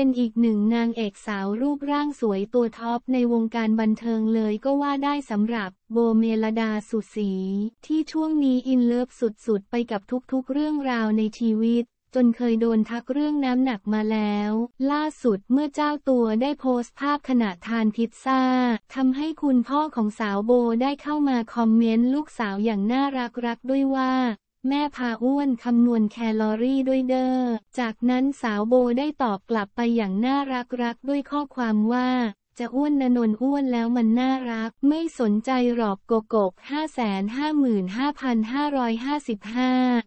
เป็นอีกหนึ่งนางเอกสาวรูปร่างสวยตัวท็อปในวงการบันเทิงเลยก็ว่าได้สำหรับโบเมลดาสุสีที่ช่วงนี้อินเลิฟสุดๆ ไปกับทุกๆ เรื่องราวในชีวิต จนเคยโดนทักเรื่องน้ำหนักมาแล้ว ล่าสุดเมื่อเจ้าตัวได้โพสต์ภาพขณะทานพิซซ่าทำให้คุณพ่อของสาวโบได้เข้ามาคอมเมนต์ลูกสาวอย่างน่ารักๆด้วยว่าแม่พาอ้วนคำนวณแคลอรี่ด้วยเดอ้อ จากนั้นสาวโบได้ตอบกลับไปอย่างน่ารักรักด้วยข้อความว่า จะอ้วนนนนอ้วนแล้วมันน่ารัก ไม่สนใจหรอกโกโกก 5 5 5 5 5 5